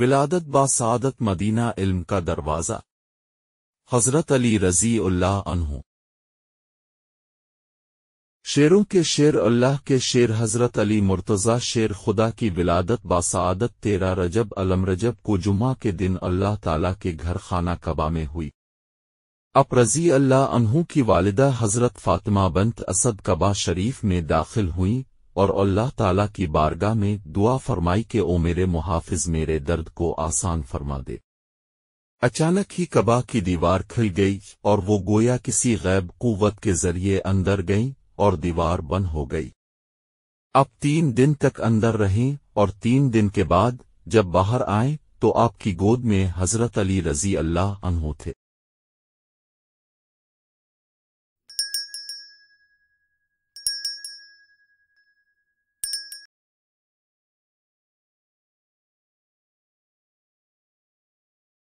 ولادت با سعادت مدینہ علم کا دروازہ حضرت علی رضی اللہ عنہ شیروں کے شیر اللہ کے شیر حضرت علی مرتضی شیر خدا کی ولادت با سعادت تیرہ رجب علم رجب کو جمعہ کے دن اللہ تعالی کے گھر خانہ کبا میں ہوئی اپ رضی اللہ عنہ کی والدہ حضرت فاطمہ بنت اسد کبا شریف میں داخل ہوئیں اور اللہ تعالیٰ کی بارگاہ میں دعا فرمائی کے او میرے محافظ میرے درد کو آسان فرما دے اچانک ہی کبا کی دیوار کھل گئی اور وہ گویا کسی غیب قوت کے ذریعے اندر گئی اور دیوار بند ہو گئی آپ تین دن تک اندر رہیں اور تین دن کے بعد جب باہر آئیں تو آپ کی گود میں حضرت علی رضی اللہ عنہ تھے